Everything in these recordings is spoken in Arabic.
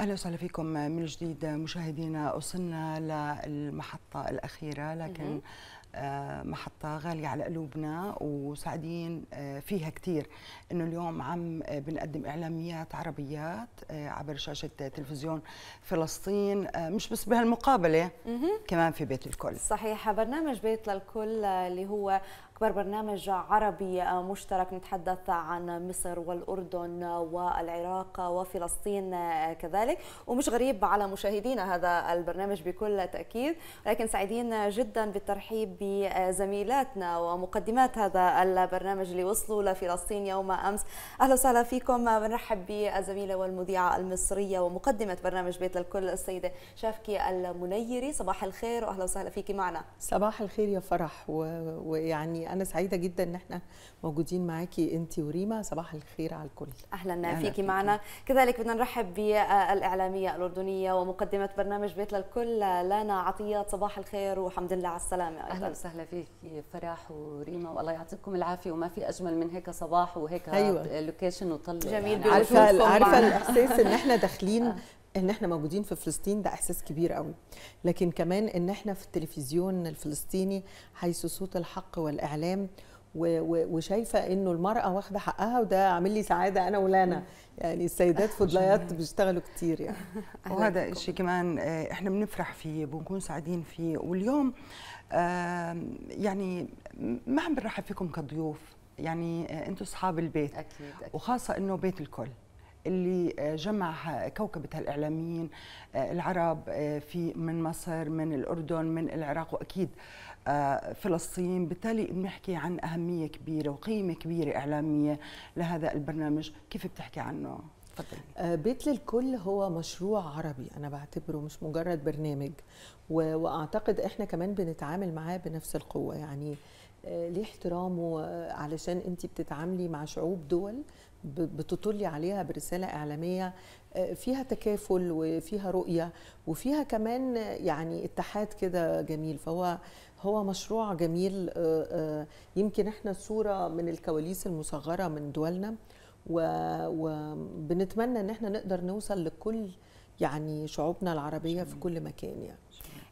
اهلا وسهلا فيكم من جديد مشاهدينا وصلنا للمحطه الاخيره لكن آه، محطة غالية على قلوبنا وسعدين آه، فيها كثير انه اليوم عم آه، بنقدم اعلاميات عربيات عبر شاشة تلفزيون فلسطين مش بس بهالمقابلة كمان في بيت الكل صحيح برنامج بيت للكل اللي هو أكبر برنامج عربي مشترك نتحدث عن مصر والأردن والعراق وفلسطين كذلك ومش غريب على مشاهدينا هذا البرنامج بكل تأكيد لكن سعيدين جدا بالترحيب بزميلاتنا ومقدمات هذا البرنامج اللي وصلوا لفلسطين يوم امس اهلا وسهلا فيكم بنرحب بالزميله والمذيعه المصريه ومقدمه برنامج بيت للكل السيده شافكي المنيري صباح الخير واهلا وسهلا فيكي معنا صباح الخير يا فرح ويعني انا سعيده جدا ان احنا موجودين معاكي انت وريما صباح الخير على الكل اهلا, فيكي, معنا كذلك بدنا نرحب بالاعلاميه الاردنيه ومقدمه برنامج بيت للكل لانا عطيات صباح الخير والحمد لله على السلامه أهلا اهلا وسهلا فيك فرح وريما والله يعطيكم العافيه وما في اجمل من هيك صباح وهيك أيوة. لوكيشن وطلع جميل يعني عارفه عارفه الاحساس ان احنا داخلين آه. ان احنا موجودين في فلسطين ده احساس كبير قوي لكن كمان ان احنا في التلفزيون الفلسطيني حيث صوت الحق والاعلام وشايفه انه المراه واخده حقها وده عامل لي سعاده انا ولانا يعني السيدات فضليات بيشتغلوا كتير يعني وهذا الشيء كمان آه، احنا بنفرح فيه بنكون سعيدين فيه واليوم يعني ما عم بنرحب فيكم كضيوف يعني آه، انتم اصحاب البيت أكيد أكيد. وخاصه انه بيت الكل اللي آه، جمع كوكبة الإعلاميين آه، العرب آه، في من مصر من الأردن من العراق وأكيد فلسطين بالتالي بنحكي عن أهمية كبيرة وقيمة كبيرة إعلامية لهذا البرنامج كيف بتحكي عنه؟ آه، بيت للكل هو مشروع عربي انا بعتبره مش مجرد برنامج و... واعتقد احنا كمان بنتعامل معاه بنفس القوه يعني آه، ليه احترامه آه، علشان انت بتتعاملي مع شعوب دول بتطلي عليها برساله اعلاميه فيها تكافل وفيها رؤيه وفيها كمان يعني اتحاد كده جميل فهو هو مشروع جميل يمكن احنا صوره من الكواليس المصغره من دولنا وبنتمنى ان احنا نقدر نوصل لكل يعني شعوبنا العربيه في كل مكان يعني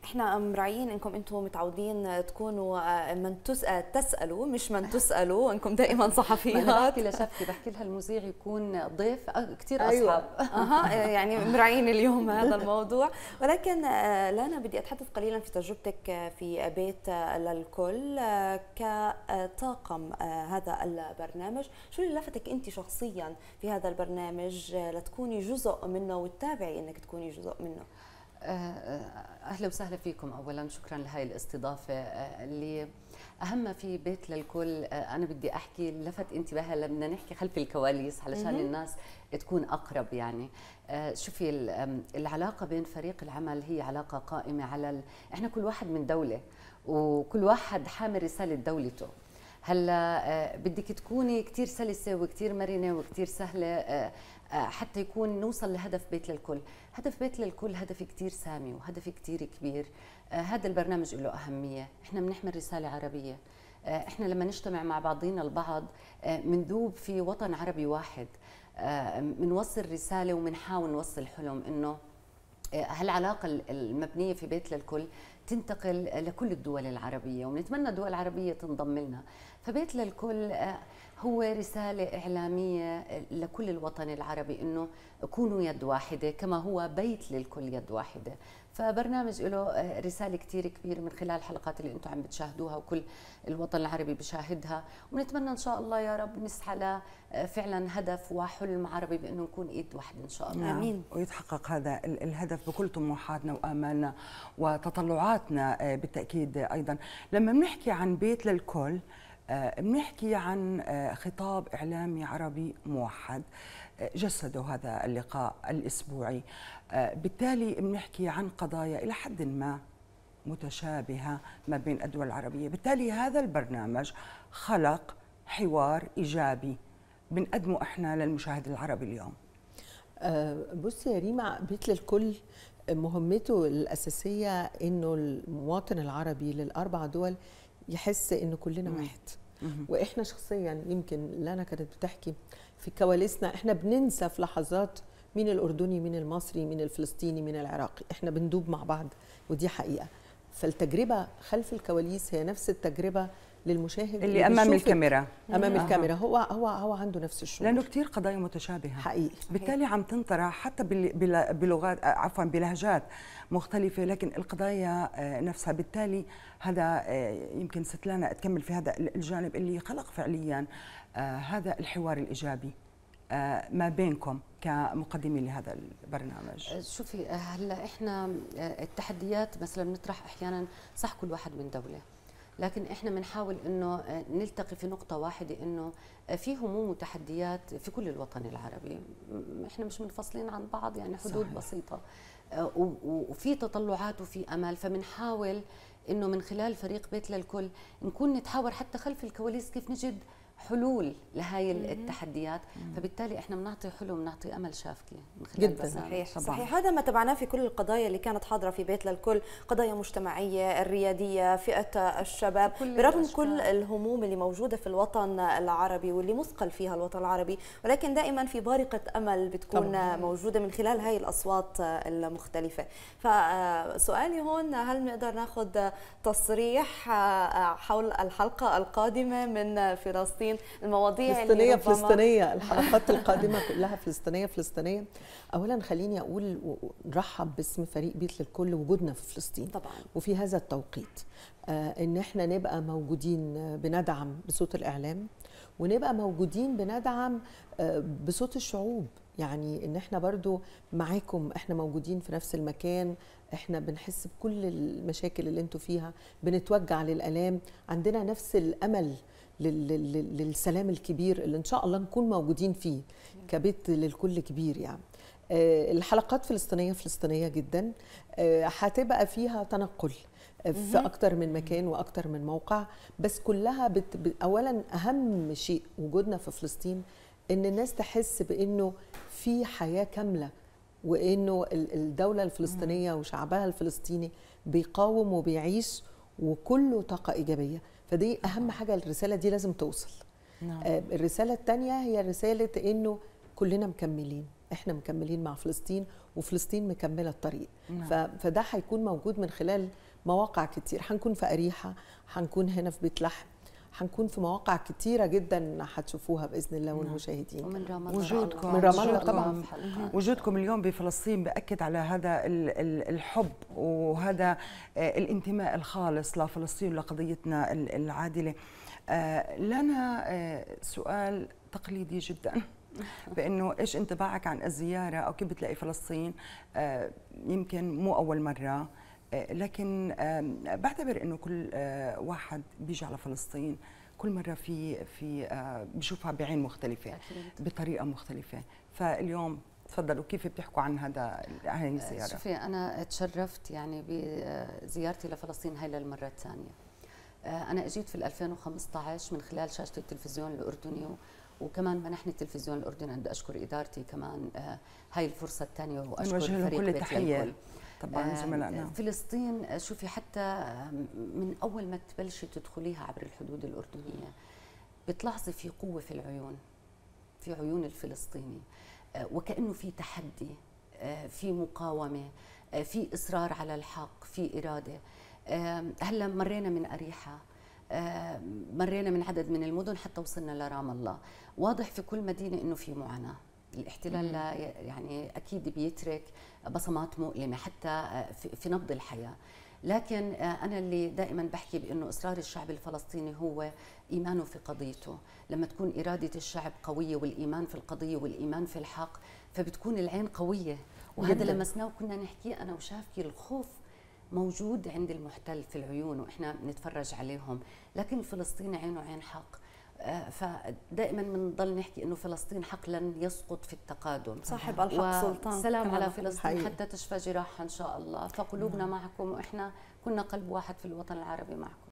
احنا مراعيين انكم انتم متعودين تكونوا آه، من آه، تسالوا مش من تسالوا انكم دائما صحفيات بحكي لشفتي بحكي لها المذيع يكون ضيف آه، كثير اصعب أيوة. اها يعني مراعيين اليوم هذا الموضوع ولكن لانا بدي اتحدث قليلا في تجربتك في بيت للكل كطاقم هذا البرنامج شو اللي لفتك انت شخصيا في هذا البرنامج لتكوني جزء منه وتتابعي انك تكوني جزء منه اهلا وسهلا فيكم اولا شكرا لهي الاستضافه آه، اللي اهم ما في بيت للكل آه، انا بدي احكي لفت انتباهي لما نحكي خلف الكواليس علشان الناس تكون اقرب يعني آه، شوفي العلاقه بين فريق العمل هي علاقه قائمه على ال... احنا كل واحد من دوله وكل واحد حامل رساله دولته هلا بدك تكوني كثير سلسه وكثير مرنه وكثير سهله آه، حتى يكون نوصل لهدف بيت للكل هدف بيت للكل هدف كتير سامي وهدف كتير كبير آه، هذا البرنامج له أهمية إحنا بنحمل رسالة عربية آه، إحنا لما نجتمع مع بعضينا البعض مندوب في وطن عربي واحد منوصل رسالة وبنحاول نوصل حلم إنه هالعلاقة المبنية في بيت للكل تنتقل لكل الدول العربية ونتمنى الدول العربية تنضم لنا فبيت للكل هو رسالة إعلامية لكل الوطن العربي أنه كونوا يد واحدة كما هو بيت للكل يد واحدة فبرنامج له آه، رسالة كتير كبيرة من خلال الحلقات اللي أنتم عم بتشاهدوها وكل الوطن العربي بشاهدها ونتمنى إن شاء الله يا رب نسعى آه، فعلا هدف وحلم عربي بأنه نكون إيد واحدة إن شاء الله نعم. آمين ويتحقق هذا الهدف بكل طموحاتنا وآمالنا وتطلعاتنا آه، بالتأكيد أيضا لما بنحكي عن بيت للكل آه، بنحكي عن آه، خطاب إعلامي عربي موحد آه، جسده هذا اللقاء الأسبوعي بالتالي بنحكي عن قضايا إلى حد ما متشابهة ما بين الدول العربية بالتالي هذا البرنامج خلق حوار إيجابي بنقدمه إحنا للمشاهد العربي اليوم بصي يا ريما مثل الكل مهمته الأساسية أنه المواطن العربي للأربع دول يحس ان كلنا واحد واحنا شخصيا يمكن لانا كانت بتحكي في كواليسنا احنا بننسى في لحظات مين الاردني مين المصري مين الفلسطيني مين العراقي احنا بندوب مع بعض ودي حقيقه فالتجربه خلف الكواليس هي نفس التجربه للمشاهد اللي امام الكاميرا امام آه. الكاميرا هو هو هو عنده نفس الشعور لانه كثير قضايا متشابهه حقيقي بالتالي عم تنطرح حتى بلغات آه، عفوا بلهجات مختلفه لكن القضايا آه، نفسها بالتالي هذا آه، يمكن ستلانا تكمل في هذا الجانب اللي خلق فعليا هذا الحوار الايجابي ما بينكم كمقدمين لهذا البرنامج شوفي هلا احنا التحديات مثلا بنطرح احيانا صح كل واحد من دوله لكن احنا بنحاول انه آه، نلتقي في نقطه واحده انه آه، في هموم وتحديات في كل الوطن العربي احنا مش منفصلين عن بعض يعني حدود صحيح. بسيطه آه، وفي تطلعات وفي امل فبنحاول انه من خلال فريق بيت للكل نكون نتحاور حتى خلف الكواليس كيف نجد حلول لهي التحديات فبالتالي احنا بنعطي حلول بنعطي امل شافكي من خلال جدا صحيح طبعا. صحيح هذا ما تبعناه في كل القضايا اللي كانت حاضره في بيت للكل قضايا مجتمعيه الرياديه فئه الشباب كل برغم الأشكال. كل الهموم اللي موجوده في الوطن العربي واللي مثقل فيها الوطن العربي ولكن دائما في بارقه امل بتكون طبعا. موجوده من خلال هاي الاصوات المختلفه فسؤالي آه، هون هل نقدر ناخذ تصريح آه، حول الحلقه القادمه من فلسطين المواضيع فلسطينية اللي فلسطينية الحلقات القادمة كلها فلسطينية فلسطينية أولا خليني أقول ونرحب باسم فريق بيت للكل وجودنا في فلسطين طبعا وفي هذا التوقيت آه ان احنا نبقى موجودين آه، بندعم بصوت الاعلام ونبقى موجودين بندعم آه، بصوت الشعوب يعني ان احنا برضو معاكم احنا موجودين في نفس المكان احنا بنحس بكل المشاكل اللي انتوا فيها بنتوجع للالام عندنا نفس الامل للسلام الكبير اللي ان شاء الله نكون موجودين فيه كبيت للكل كبير يعني آه، الحلقات فلسطينيه فلسطينيه جدا آه، هتبقى فيها تنقل في اكتر من مكان واكتر من موقع بس كلها بت... اولا اهم شيء وجودنا في فلسطين ان الناس تحس بانه في حياه كامله وانه الدوله الفلسطينيه وشعبها الفلسطيني بيقاوم وبيعيش وكله طاقه ايجابيه فدي اهم حاجه الرساله دي لازم توصل نعم. آه، الرساله الثانيه هي رساله انه كلنا مكملين احنا مكملين مع فلسطين وفلسطين مكمله الطريق نعم. فده هيكون موجود من خلال مواقع كتير هنكون في اريحه هنكون هنا في بيت لحم هنكون في مواقع كتيرة جدا هتشوفوها بإذن الله نعم. والمشاهدين ومن رمضان وجودكم من رمضان طبعا نعم. وجودكم اليوم بفلسطين بأكد على هذا الحب وهذا آه، الانتماء الخالص لفلسطين ولقضيتنا العادلة آه، لنا آه، سؤال تقليدي جدا بانه ايش انطباعك عن الزياره او كيف بتلاقي فلسطين يمكن مو اول مره لكن بعتبر انه كل آه، واحد بيجي على فلسطين كل مره في في آه، بشوفها بعين مختلفه أكيد. بطريقه مختلفه فاليوم تفضلوا كيف بتحكوا عن هذا هاي آه، الزياره شوفي انا تشرفت يعني بزيارتي لفلسطين هاي للمره الثانيه انا اجيت في 2015 من خلال شاشه التلفزيون الاردني وكمان منحني التلفزيون الاردني بدي اشكر ادارتي كمان هاي الفرصه الثانيه واشكر فريق كل التحيه الكل. طبعا زملائنا فلسطين آه، شوفي حتى من اول ما تبلشي تدخليها عبر الحدود الاردنيه بتلاحظي في قوه في العيون في عيون الفلسطيني آه، وكانه في تحدي آه، في مقاومه في اصرار على الحق في اراده هلا مرينا من اريحه مرينا من عدد من المدن حتى وصلنا لرام الله واضح في كل مدينه انه في معاناه الاحتلال يعني اكيد بيترك بصمات مؤلمه حتى آه، في نبض الحياه لكن آه، انا اللي دائما بحكي بانه اصرار الشعب الفلسطيني هو ايمانه في قضيته لما تكون اراده الشعب قويه والايمان في القضيه والايمان في الحق فبتكون العين قويه وهذا لمسناه وكنا نحكي انا وشافكي الخوف موجود عند المحتل في العيون واحنا بنتفرج عليهم لكن الفلسطيني عينه عين حق فدائما بنضل نحكي انه فلسطين حق لن يسقط في التقادم صاحب الحق سلطان سلام على فلسطين حقيقي. حتى تشفى جراحها ان شاء الله فقلوبنا نعم. معكم واحنا كنا قلب واحد في الوطن العربي معكم